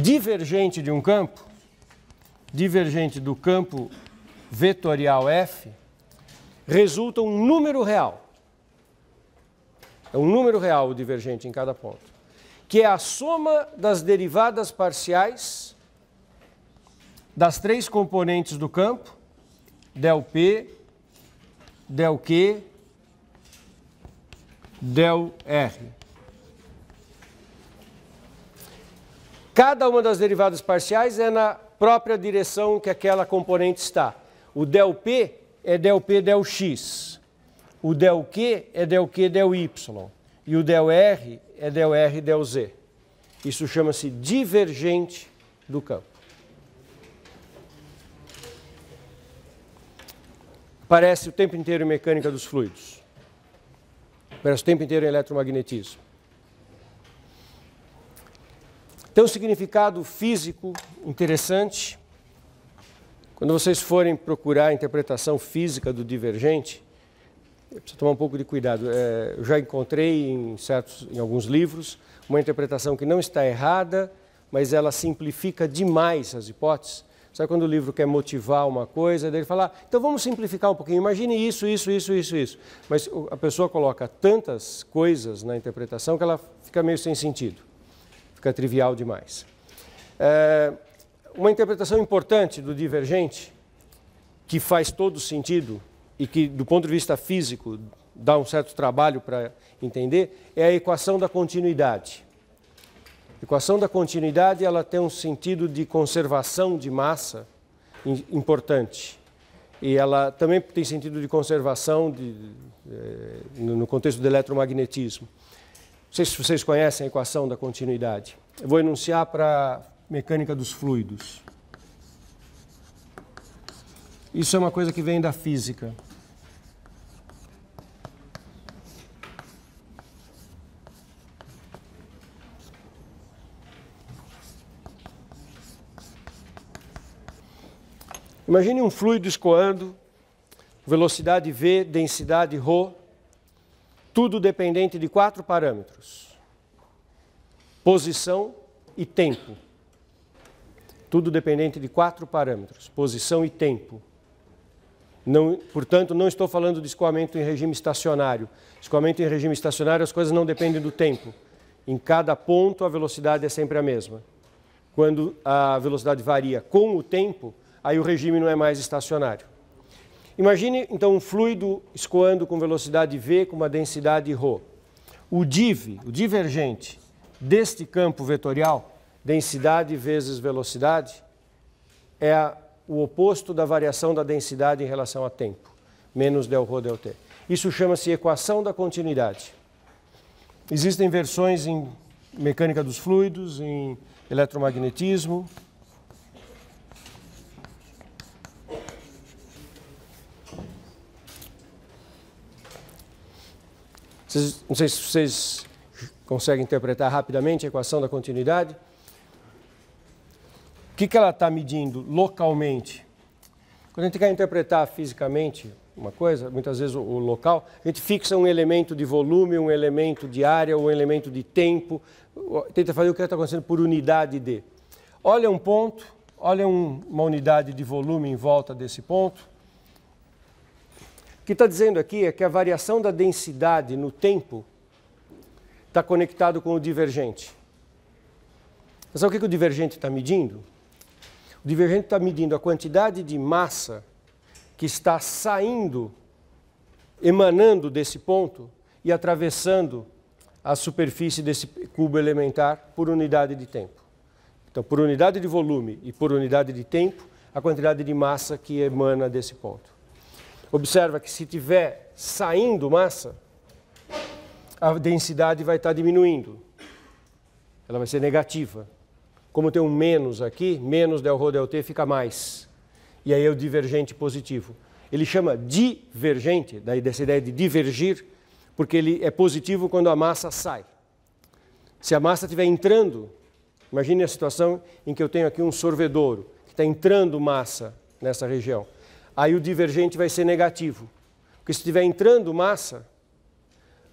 divergente de um campo, divergente do campo vetorial F, resulta um número real. É um número real o divergente em cada ponto, que é a soma das derivadas parciais das três componentes do campo, del P, del Q, del R. Cada uma das derivadas parciais é na própria direção que aquela componente está. O del P é del P del X. O del Q é del Q del Y. E o del R é del R del Z. Isso chama-se divergente do campo. Aparece o tempo inteiro em mecânica dos fluidos. Aparece o tempo inteiro em eletromagnetismo. Tem um significado físico interessante. Quando vocês forem procurar a interpretação física do divergente, precisa tomar um pouco de cuidado. É, eu já encontrei em, certos, em alguns livros uma interpretação que não está errada, mas ela simplifica demais as hipóteses. Sabe quando o livro quer motivar uma coisa, dele falar, ah, então vamos simplificar um pouquinho, imagine isso, isso, isso, isso, isso. Mas a pessoa coloca tantas coisas na interpretação que ela fica meio sem sentido fica trivial demais. É, uma interpretação importante do divergente, que faz todo sentido e que, do ponto de vista físico, dá um certo trabalho para entender, é a equação da continuidade. A equação da continuidade ela tem um sentido de conservação de massa importante. E ela também tem sentido de conservação de, é, no contexto do eletromagnetismo. Não sei se vocês conhecem a equação da continuidade. Eu vou enunciar para mecânica dos fluidos. Isso é uma coisa que vem da física. Imagine um fluido escoando, velocidade v, densidade ρ, tudo dependente de quatro parâmetros: posição e tempo. Tudo dependente de quatro parâmetros: posição e tempo. Não, portanto, não estou falando de escoamento em regime estacionário. Escoamento em regime estacionário, as coisas não dependem do tempo. Em cada ponto, a velocidade é sempre a mesma. Quando a velocidade varia com o tempo, aí o regime não é mais estacionário. Imagine então um fluido escoando com velocidade v com uma densidade ρ. O div, o divergente deste campo vetorial, densidade vezes velocidade, é a, o oposto da variação da densidade em relação a tempo, menos del ρ del t. Isso chama-se equação da continuidade. Existem versões em mecânica dos fluidos, em eletromagnetismo, Vocês, não sei se vocês conseguem interpretar rapidamente a equação da continuidade. O que, que ela está medindo localmente? Quando a gente quer interpretar fisicamente uma coisa, muitas vezes o, o, local, a gente fixa um elemento de volume, um elemento de área, um elemento de tempo, tenta fazer o que está acontecendo por unidade de. Olha um ponto, olha um, uma unidade de volume em volta desse ponto, que está dizendo aqui é que a variação da densidade no tempo está conectado com o divergente. Mas sabe o que, que o divergente está medindo? O divergente está medindo a quantidade de massa que está saindo, emanando desse ponto e atravessando a superfície desse cubo elementar por unidade de tempo. Então, por unidade de volume e por unidade de tempo, a quantidade de massa que emana desse ponto. Observa que se tiver saindo massa, a densidade vai estar tá diminuindo. Ela vai ser negativa. Como tem um menos aqui, menos del rho del t fica mais. E aí é o divergente positivo. Ele chama divergente, daí dessa ideia de divergir, porque ele é positivo quando a massa sai. Se a massa estiver entrando, imagine a situação em que eu tenho aqui um sorvedouro, que está entrando massa nessa região aí o divergente vai ser negativo. Porque se estiver entrando massa,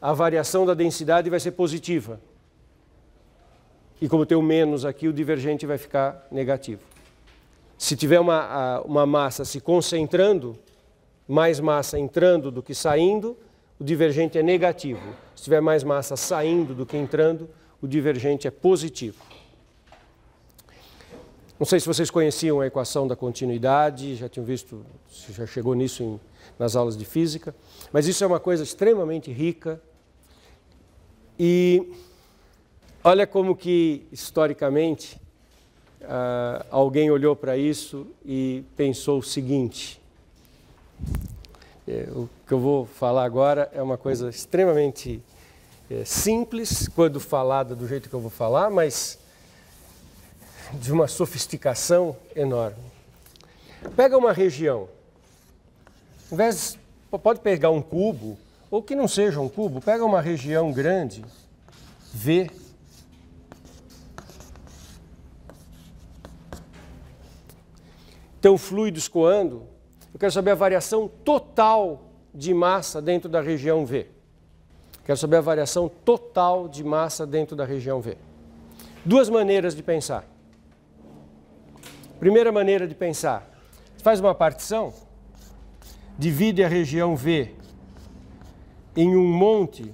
a variação da densidade vai ser positiva. E como tem o menos aqui, o divergente vai ficar negativo. Se tiver uma, uma massa se concentrando, mais massa entrando do que saindo, o divergente é negativo. Se tiver mais massa saindo do que entrando, o divergente é positivo. Não sei se vocês conheciam a equação da continuidade, já tinham visto, já chegou nisso em, nas aulas de física, mas isso é uma coisa extremamente rica e olha como que historicamente ah, alguém olhou para isso e pensou o seguinte: é, o que eu vou falar agora é uma coisa extremamente é, simples quando falada do jeito que eu vou falar, mas de uma sofisticação enorme. Pega uma região, pode pegar um cubo, ou que não seja um cubo, pega uma região grande, V, Então, fluidos coando, eu quero saber a variação total de massa dentro da região V. Quero saber a variação total de massa dentro da região V. Duas maneiras de pensar. Primeira maneira de pensar: faz uma partição, divide a região V em um monte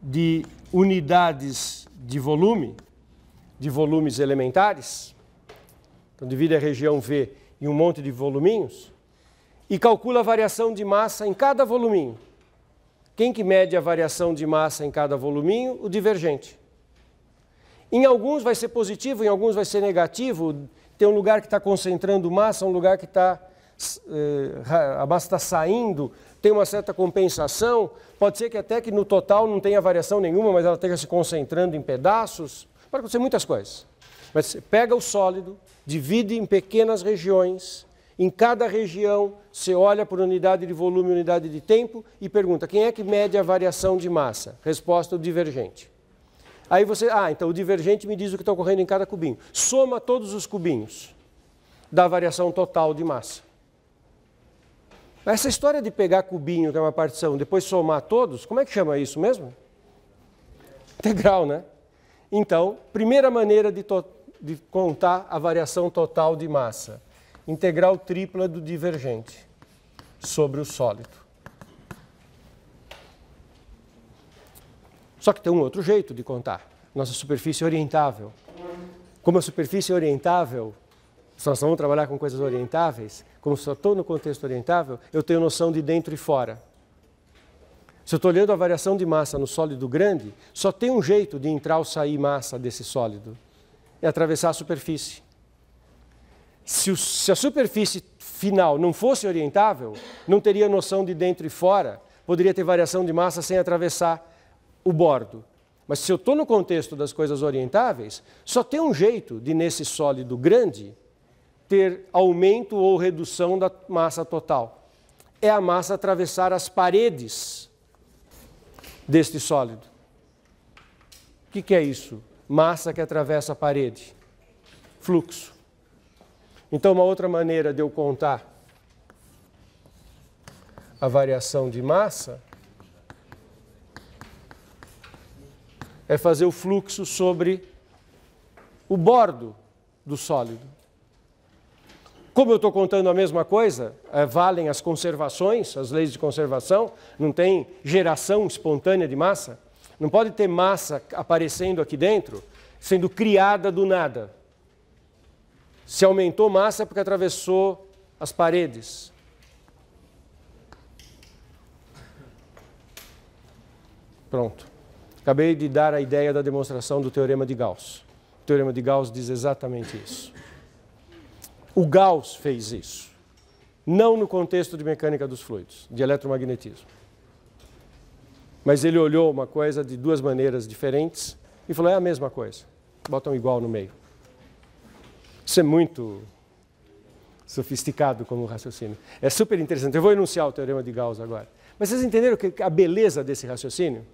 de unidades de volume, de volumes elementares. Então, divide a região V em um monte de voluminhos e calcula a variação de massa em cada voluminho. Quem que mede a variação de massa em cada voluminho? O divergente. Em alguns vai ser positivo, em alguns vai ser negativo, tem um lugar que está concentrando massa, um lugar que está eh, a massa está saindo, tem uma certa compensação, pode ser que até que no total não tenha variação nenhuma, mas ela esteja se concentrando em pedaços, pode acontecer muitas coisas. Mas você pega o sólido, divide em pequenas regiões, em cada região você olha por unidade de volume, unidade de tempo e pergunta quem é que mede a variação de massa? Resposta o divergente. Aí você, ah, então o divergente me diz o que está ocorrendo em cada cubinho. Soma todos os cubinhos da variação total de massa. Essa história de pegar cubinho, que é uma partição, depois somar todos, como é que chama isso mesmo? Integral, né? Então, primeira maneira de, de contar a variação total de massa. Integral tripla do divergente sobre o sólido. Só que tem um outro jeito de contar. Nossa superfície orientável. Como a superfície orientável, se nós vamos trabalhar com coisas orientáveis, como só estou no contexto orientável, eu tenho noção de dentro e fora. Se eu estou olhando a variação de massa no sólido grande, só tem um jeito de entrar ou sair massa desse sólido: é atravessar a superfície. Se, o, se a superfície final não fosse orientável, não teria noção de dentro e fora, poderia ter variação de massa sem atravessar o bordo. Mas se eu estou no contexto das coisas orientáveis, só tem um jeito de, nesse sólido grande, ter aumento ou redução da massa total. É a massa atravessar as paredes deste sólido. O que, que é isso? Massa que atravessa a parede. Fluxo. Então, uma outra maneira de eu contar a variação de massa é fazer o fluxo sobre o bordo do sólido. Como eu estou contando a mesma coisa, é, valem as conservações, as leis de conservação, não tem geração espontânea de massa, não pode ter massa aparecendo aqui dentro, sendo criada do nada. Se aumentou massa é porque atravessou as paredes. Pronto. Acabei de dar a ideia da demonstração do teorema de Gauss. O teorema de Gauss diz exatamente isso. O Gauss fez isso, não no contexto de mecânica dos fluidos, de eletromagnetismo. Mas ele olhou uma coisa de duas maneiras diferentes e falou: é a mesma coisa, botam igual no meio. Isso é muito sofisticado como raciocínio. É super interessante. Eu vou enunciar o teorema de Gauss agora. Mas vocês entenderam a beleza desse raciocínio?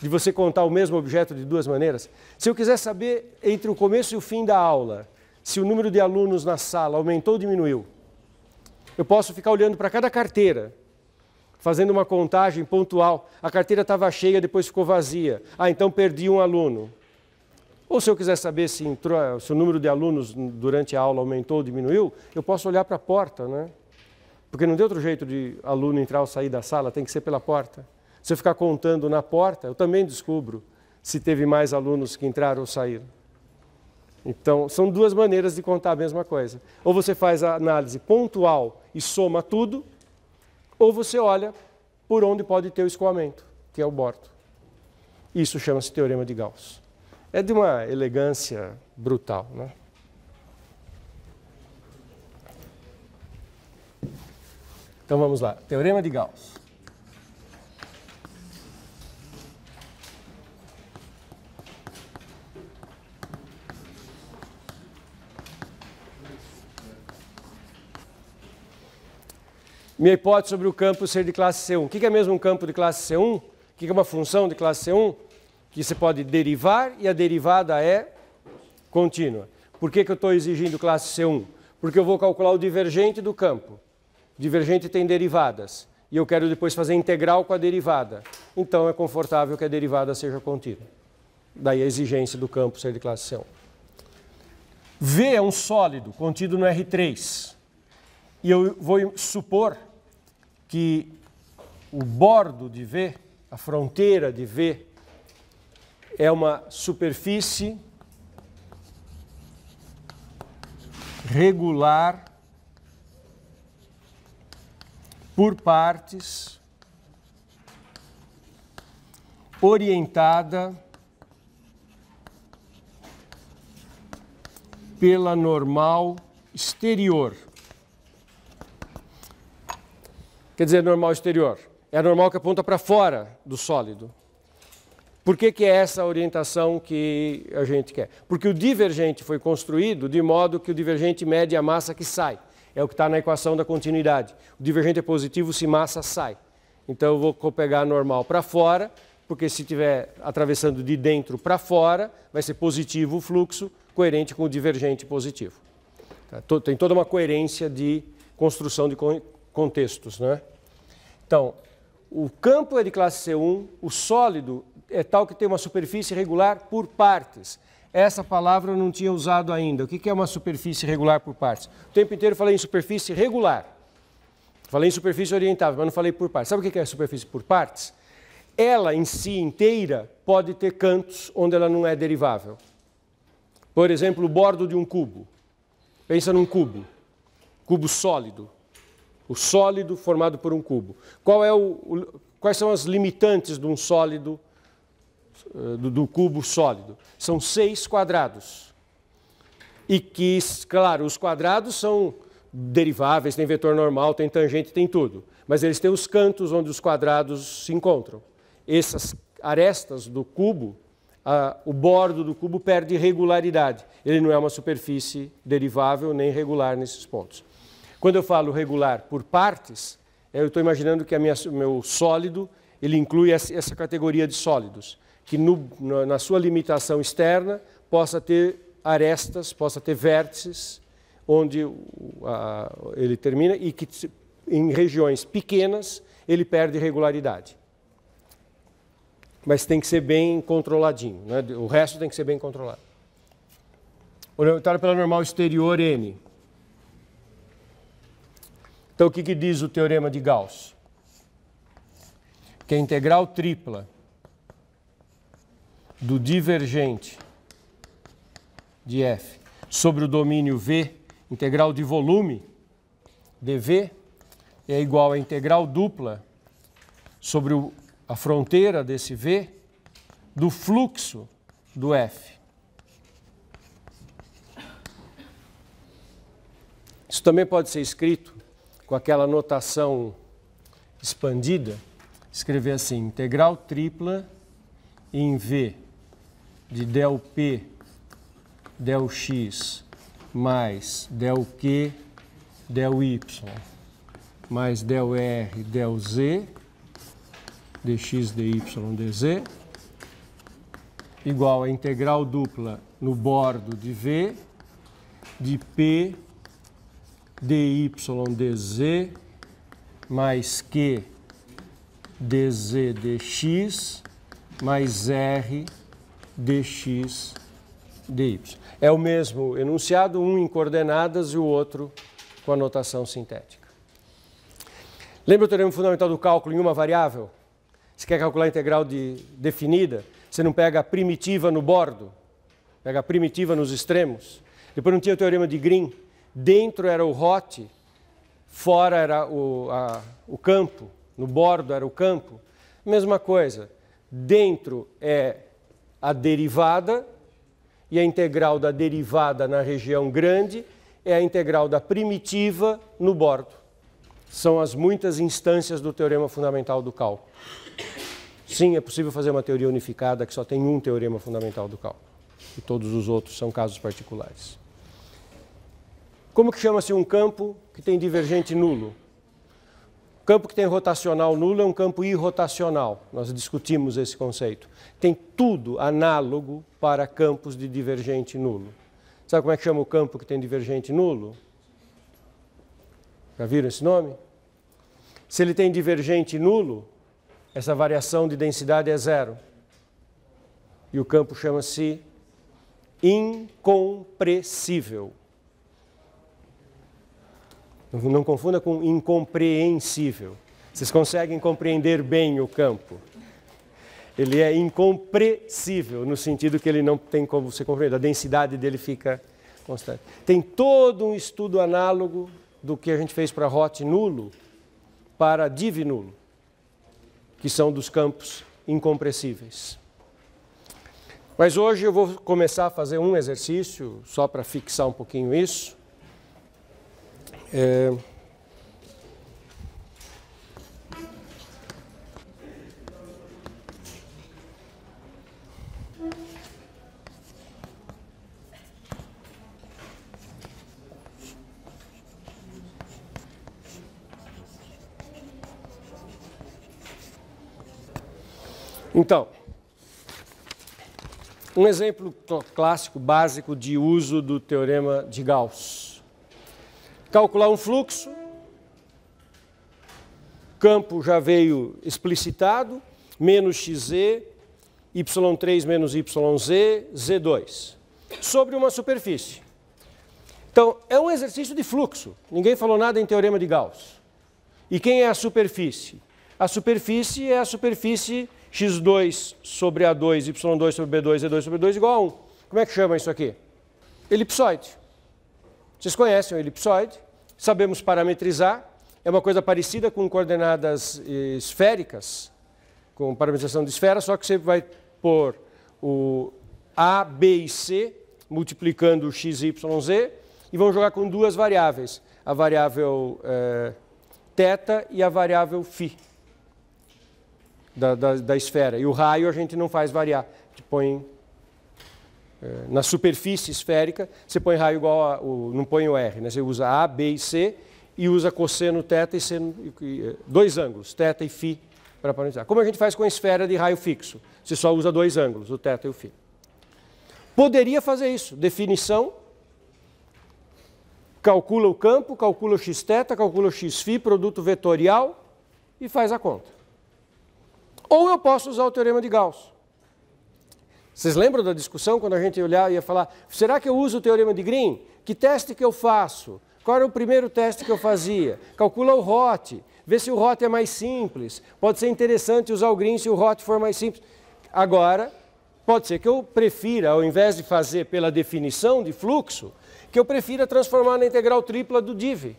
de você contar o mesmo objeto de duas maneiras? Se eu quiser saber entre o começo e o fim da aula, se o número de alunos na sala aumentou ou diminuiu, eu posso ficar olhando para cada carteira, fazendo uma contagem pontual. A carteira estava cheia, depois ficou vazia. Ah, então perdi um aluno. Ou se eu quiser saber se, entrou, se o número de alunos durante a aula aumentou ou diminuiu, eu posso olhar para a porta, né? Porque não tem outro jeito de aluno entrar ou sair da sala, tem que ser pela porta. Se eu ficar contando na porta, eu também descubro se teve mais alunos que entraram ou saíram. Então, são duas maneiras de contar a mesma coisa. Ou você faz a análise pontual e soma tudo, ou você olha por onde pode ter o escoamento, que é o bordo. Isso chama-se teorema de Gauss. É de uma elegância brutal, né? Então vamos lá, teorema de Gauss. Minha hipótese sobre o campo ser de classe C1. O que é mesmo um campo de classe C1? O que é uma função de classe C1? Que você pode derivar e a derivada é contínua. Por que, que eu estou exigindo classe C1? Porque eu vou calcular o divergente do campo. Divergente tem derivadas. E eu quero depois fazer integral com a derivada. Então é confortável que a derivada seja contínua. Daí a exigência do campo ser de classe C1. V é um sólido contido no R3. E eu vou supor que o bordo de V, a fronteira de V, é uma superfície regular por partes orientada pela normal exterior. Quer dizer, é normal exterior. É a normal que aponta para fora do sólido. Por que, que é essa orientação que a gente quer? Porque o divergente foi construído de modo que o divergente mede a massa que sai. É o que está na equação da continuidade. O divergente é positivo se massa sai. Então eu vou pegar a normal para fora, porque se estiver atravessando de dentro para fora, vai ser positivo o fluxo, coerente com o divergente positivo. Tá, tem toda uma coerência de construção de contextos. Né? Então, o campo é de classe C1, o sólido é tal que tem uma superfície regular por partes. Essa palavra eu não tinha usado ainda. O que é uma superfície regular por partes? O tempo inteiro eu falei em superfície regular. Falei em superfície orientável, mas não falei por partes. Sabe o que é superfície por partes? Ela em si inteira pode ter cantos onde ela não é derivável. Por exemplo, o bordo de um cubo. Pensa num cubo, cubo sólido o sólido formado por um cubo. É o, o, quais são as limitantes de um sólido, eh, do, do cubo sólido? São seis quadrados. E que, claro, os quadrados são deriváveis, tem vetor normal, tem tangente, tem tudo. Mas eles têm os cantos onde os quadrados se encontram. Essas arestas do cubo, a, o bordo do cubo perde regularidade. Ele não é uma superfície derivável nem regular nesses pontos. Quando eu falo regular por partes, é, eu estou imaginando que o meu sólido ele inclui essa categoria de sólidos, que no, na sua limitação externa possa ter arestas, possa ter vértices, onde a, ele termina e que em regiões pequenas ele perde regularidade. Mas tem que ser bem controladinho, né? o resto tem que ser bem controlado. Orientário pela normal exterior N. Então, o que, que diz o teorema de Gauss? Que a integral tripla do divergente de f sobre o domínio V, integral de volume dV, é igual à integral dupla sobre o, a fronteira desse V do fluxo do F. Isso também pode ser escrito com aquela notação expandida, escrever assim: integral tripla em V de del P, del X mais del Q, del Y mais del R, del Z, dx, dy, dz, igual a integral dupla no bordo de V de P dydz mais q dz dx mais r dx dy. É o mesmo enunciado, um em coordenadas e o outro com a notação sintética. Lembra o teorema fundamental do cálculo em uma variável? Se quer calcular a integral de definida, você não pega a primitiva no bordo, pega a primitiva nos extremos. Depois não tinha o teorema de Green, Dentro era o rote, fora era o, a, o campo, no bordo era o campo. Mesma coisa, dentro é a derivada, e a integral da derivada na região grande é a integral da primitiva no bordo. São as muitas instâncias do teorema fundamental do cálculo. Sim, é possível fazer uma teoria unificada que só tem um teorema fundamental do cálculo, e todos os outros são casos particulares. Como que chama-se um campo que tem divergente nulo? Campo que tem rotacional nulo é um campo irrotacional. Nós discutimos esse conceito. Tem tudo análogo para campos de divergente nulo. Sabe como é que chama o campo que tem divergente nulo? Já viram esse nome? Se ele tem divergente nulo, essa variação de densidade é zero. E o campo chama-se incompressível. Não confunda com incompreensível. Vocês conseguem compreender bem o campo. Ele é incompressível no sentido que ele não tem como ser compreendido. A densidade dele fica constante. Tem todo um estudo análogo do que a gente fez para ROT nulo, para div nulo, que são dos campos incompressíveis. Mas hoje eu vou começar a fazer um exercício, só para fixar um pouquinho isso, é... Então, um exemplo clássico, básico de uso do teorema de Gauss calcular um fluxo, campo já veio explicitado, menos xz, y3 menos yz, z2, sobre uma superfície. Então, é um exercício de fluxo. Ninguém falou nada em teorema de Gauss. E quem é a superfície? A superfície é a superfície x2 sobre a2, y2 sobre b2, z2 sobre b2 igual a 1. Como é que chama isso aqui? Elipsoide. Vocês conhecem o elipsoide, sabemos parametrizar, é uma coisa parecida com coordenadas eh, esféricas, com parametrização de esfera, só que você vai pôr o A, B e C, multiplicando o x, y, z, e vão jogar com duas variáveis, a variável é, eh, θ e a variável φ da, da, da esfera. E o raio a gente não faz variar, a gente põe é, na superfície esférica, você põe raio igual a, o, não põe o R, né? você usa A, B e C e usa cosseno, teta e seno, é, dois ângulos, teta e φ para parametrizar. Como a gente faz com a esfera de raio fixo? Você só usa dois ângulos, o teta e o φ. Poderia fazer isso, definição, calcula o campo, calcula o x teta, calcula o x φ, produto vetorial e faz a conta. Ou eu posso usar o teorema de Gauss vocês lembram da discussão quando a gente olhar e ia falar: será que eu uso o teorema de Green? Que teste que eu faço? Qual era o primeiro teste que eu fazia? Calcula o ROT, vê se o ROT é mais simples. Pode ser interessante usar o Green se o ROT for mais simples. Agora, pode ser que eu prefira, ao invés de fazer pela definição de fluxo, que eu prefira transformar na integral tripla do div.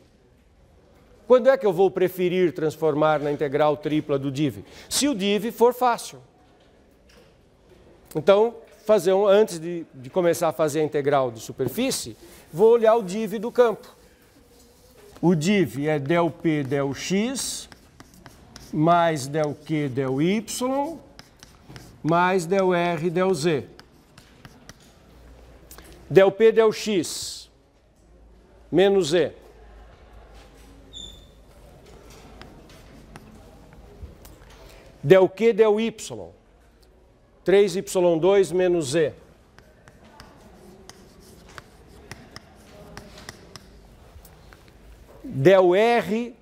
Quando é que eu vou preferir transformar na integral tripla do div? Se o div for fácil. Então, fazer um, antes de, de começar a fazer a integral de superfície, vou olhar o div do campo. O div é del p del x mais del q del y mais del r del z. Del p del x menos z. Del q del y 3y2 menos z. Del R,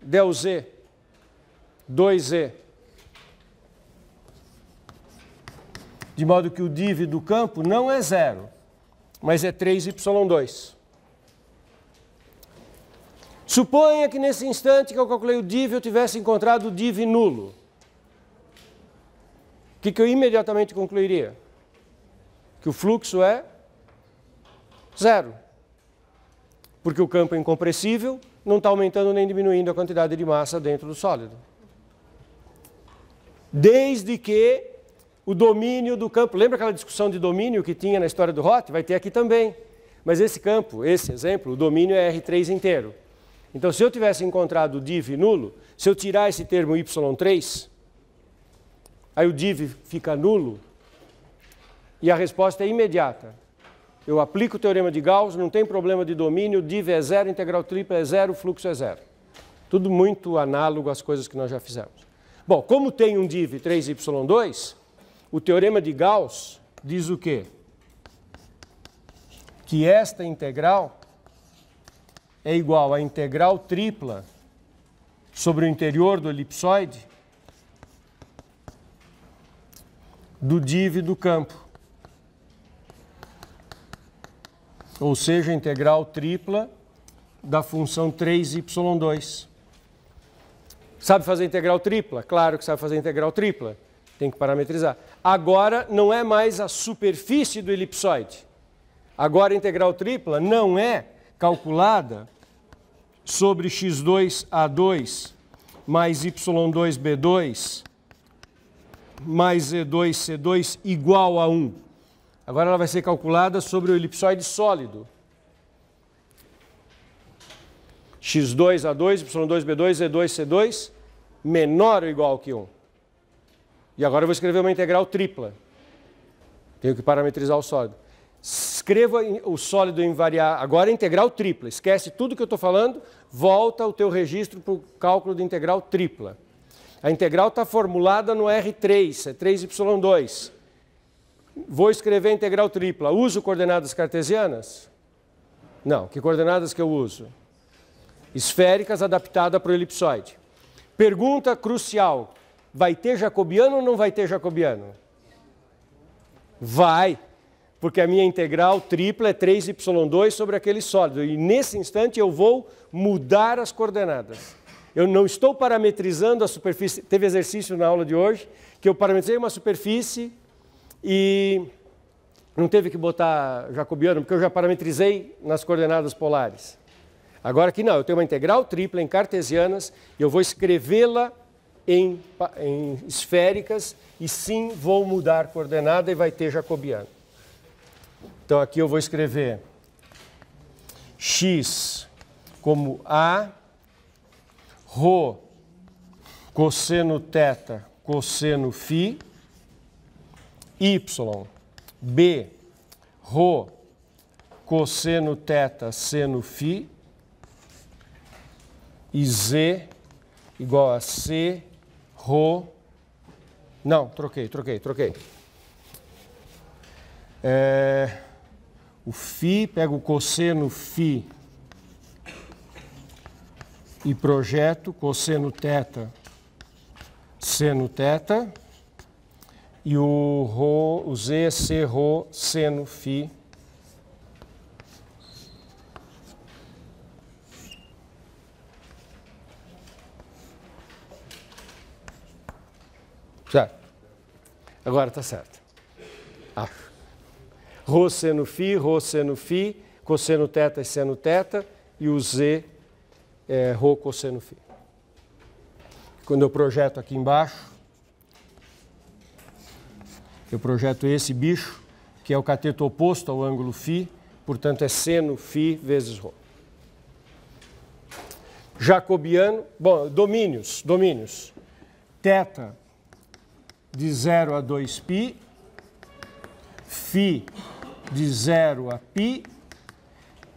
del Z, 2Z. De modo que o div do campo não é zero, mas é 3y2. Suponha que nesse instante que eu calculei o div eu tivesse encontrado o div nulo. O que, que eu imediatamente concluiria? Que o fluxo é zero. Porque o campo é incompressível, não está aumentando nem diminuindo a quantidade de massa dentro do sólido. Desde que o domínio do campo. Lembra aquela discussão de domínio que tinha na história do Hot? Vai ter aqui também. Mas esse campo, esse exemplo, o domínio é R3 inteiro. Então, se eu tivesse encontrado o div nulo, se eu tirar esse termo y3, Aí o div fica nulo e a resposta é imediata. Eu aplico o teorema de Gauss, não tem problema de domínio, div é zero, integral tripla é zero, fluxo é zero. Tudo muito análogo às coisas que nós já fizemos. Bom, como tem um div 3y2, o teorema de Gauss diz o quê? Que esta integral é igual à integral tripla sobre o interior do elipsoide do DIV do campo. Ou seja, integral tripla da função 3y2. Sabe fazer integral tripla? Claro que sabe fazer integral tripla. Tem que parametrizar. Agora não é mais a superfície do elipsoide. Agora a integral tripla não é calculada sobre x2a2 mais y2b2 mais E2, C2 igual a 1. Agora ela vai ser calculada sobre o elipsoide sólido. X2, A2, Y2, B2, E2, C2 menor ou igual que 1. E agora eu vou escrever uma integral tripla. Tenho que parametrizar o sólido. Escreva o sólido em variável. Agora é integral tripla. Esquece tudo que eu estou falando, volta o teu registro para o cálculo de integral tripla. A integral está formulada no R3, é 3y2. Vou escrever a integral tripla. Uso coordenadas cartesianas? Não. Que coordenadas que eu uso? Esféricas adaptada para o elipsoide. Pergunta crucial. Vai ter jacobiano ou não vai ter jacobiano? Vai, porque a minha integral tripla é 3y2 sobre aquele sólido. E nesse instante eu vou mudar as coordenadas. Eu não estou parametrizando a superfície. Teve exercício na aula de hoje que eu parametrizei uma superfície e não teve que botar jacobiano, porque eu já parametrizei nas coordenadas polares. Agora aqui não, eu tenho uma integral tripla em cartesianas e eu vou escrevê-la em, em esféricas e sim vou mudar coordenada e vai ter jacobiano. Então aqui eu vou escrever x como a Rho cosseno teta cosseno φ, y, b, ro cosseno teta seno φ, e z igual a c, ro não, troquei, troquei, troquei. É, o φ, pega o cosseno φ e projeto cosseno teta, seno teta e o Rho, o Z, C, seno fi Certo. Agora está certo. Acho. Ah. seno fi ro seno fi cosseno teta e seno teta e o Z, é Rho cosseno φ. Quando eu projeto aqui embaixo, eu projeto esse bicho, que é o cateto oposto ao ângulo φ, portanto é seno φ vezes Rho. Jacobiano, bom, domínios, domínios. Teta de 0 a 2π, φ de 0 a π,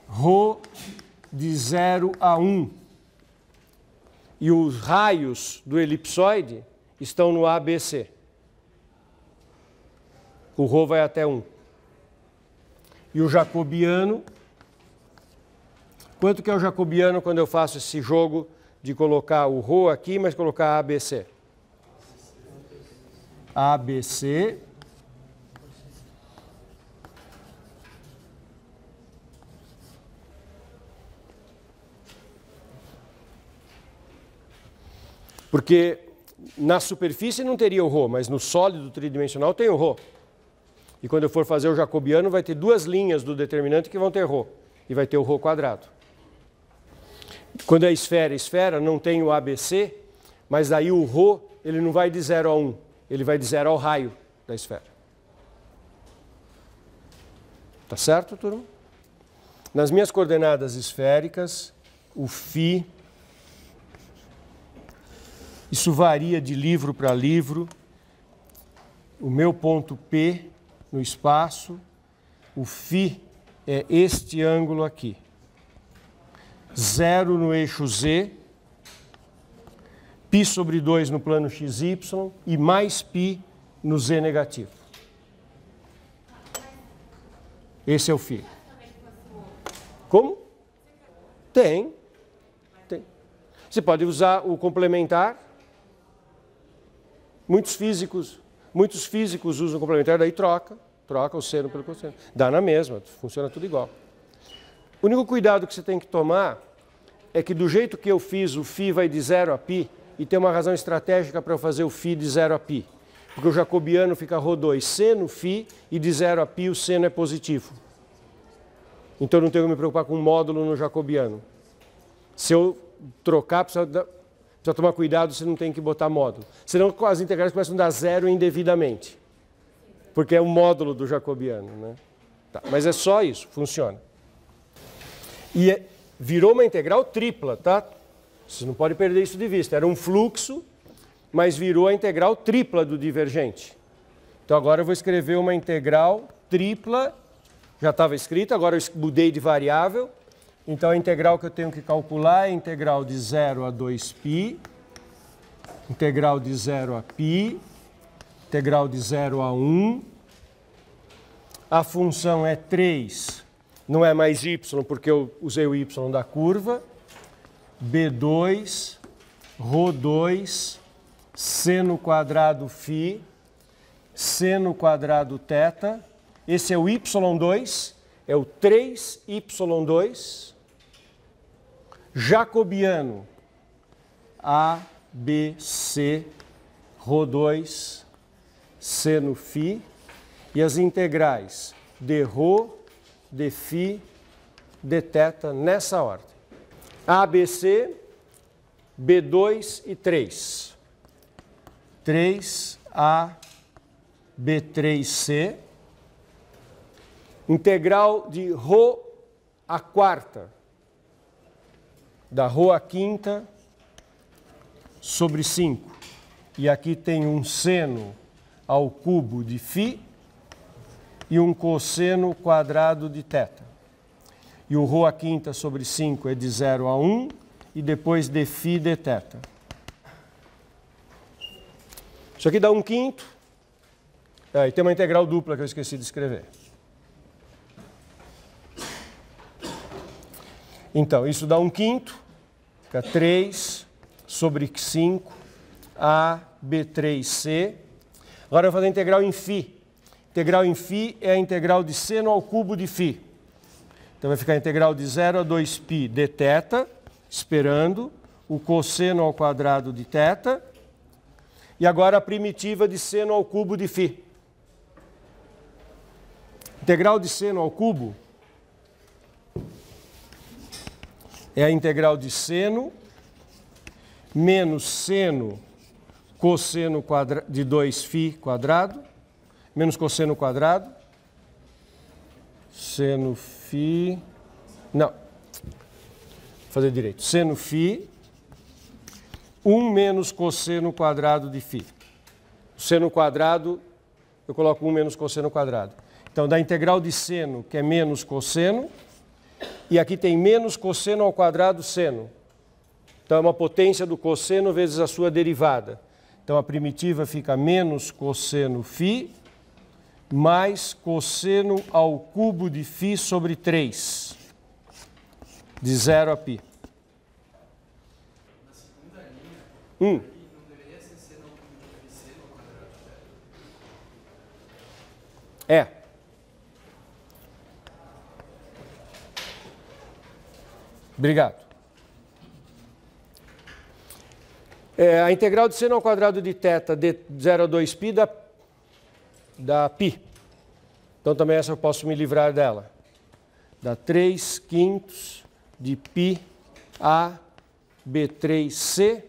ρ de 0 a 1 e os raios do elipsoide estão no ABC. O Rho vai até 1. E o jacobiano. Quanto que é o jacobiano quando eu faço esse jogo de colocar o Rho aqui, mas colocar ABC? ABC Porque na superfície não teria o Rho, mas no sólido tridimensional tem o Rho. E quando eu for fazer o jacobiano, vai ter duas linhas do determinante que vão ter Rho. E vai ter o Rho quadrado. Quando é esfera, esfera, não tem o ABC, mas daí o Rho, ele não vai de 0 a 1, um, ele vai de 0 ao raio da esfera. Tá certo, turma? Nas minhas coordenadas esféricas, o φ isso varia de livro para livro. O meu ponto P no espaço, o Φ é este ângulo aqui. Zero no eixo Z, π sobre 2 no plano XY e mais π no Z negativo. Esse é o Φ. Como? Tem. Tem. Você pode usar o complementar Muitos físicos, muitos físicos usam complementar, daí troca, troca o seno pelo cosseno. Dá na mesma, funciona tudo igual. O único cuidado que você tem que tomar é que do jeito que eu fiz, o φ vai de 0 a π, e tem uma razão estratégica para eu fazer o φ de 0 a π. Porque o jacobiano fica rho 2 seno φ, e de 0 a π o seno é positivo. Então eu não tenho que me preocupar com módulo no jacobiano. Se eu trocar, precisa Precisa tomar cuidado se não tem que botar módulo. Senão as integrais começam a dar zero indevidamente. Porque é o módulo do jacobiano. Né? Tá, mas é só isso, funciona. E é, virou uma integral tripla, tá? Você não pode perder isso de vista. Era um fluxo, mas virou a integral tripla do divergente. Então agora eu vou escrever uma integral tripla, já estava escrita, agora eu mudei de variável então, a integral que eu tenho que calcular é a integral de 0 a 2π, integral de 0 a π, integral de 0 a 1. A função é 3, não é mais y, porque eu usei o y da curva. b2, ρ2, seno quadrado φ, seno quadrado θ. Esse é o y2, é o 3y2 jacobiano. A, B, C, Rho2, C no Φ. E as integrais de Rho, de Φ, de θ, nessa ordem. A, B, C, B2 e 3. 3A, B3C. Integral de Rho, a quarta da Rua Quinta sobre 5. E aqui tem um seno ao cubo de φ e um cosseno quadrado de θ. E o Rua Quinta sobre 5 é de 0 a 1 um, e depois de φ de θ. Isso aqui dá 1 um quinto. Ah, e tem uma integral dupla que eu esqueci de escrever. Então, isso dá um quinto. Prática 3 sobre 5, ab 3 c Agora eu vou fazer a integral em φ. Integral em φ é a integral de seno ao cubo de φ. Então vai ficar a integral de 0 a 2π dθ, esperando o cosseno ao quadrado de θ. E agora a primitiva de seno ao cubo de φ. Integral de seno ao cubo é a integral de seno menos seno cosseno quadra, de 2φ quadrado, menos cosseno quadrado, seno φ, não, vou fazer direito, seno φ, 1 menos cosseno quadrado de φ. Seno quadrado, eu coloco 1 menos cosseno quadrado. Então, da integral de seno, que é menos cosseno, e aqui tem menos cosseno ao quadrado seno. Então é uma potência do cosseno vezes a sua derivada. Então a primitiva fica menos cosseno φ mais cosseno ao cubo de φ sobre 3, de 0 a π. Hum. É. Obrigado. É, a integral de seno ao quadrado de teta de 0 a 2π da, da π. Então também essa eu posso me livrar dela. Dá 3 quintos de π a b3c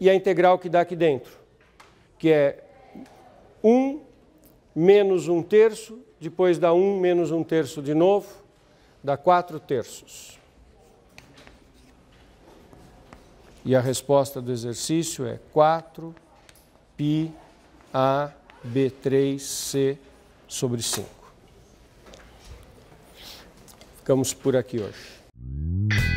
e a integral que dá aqui dentro, que é 1 menos 1 terço, depois dá 1 menos 1 terço de novo, dá 4 terços. E a resposta do exercício é 4 pi a b3c sobre 5. Ficamos por aqui hoje.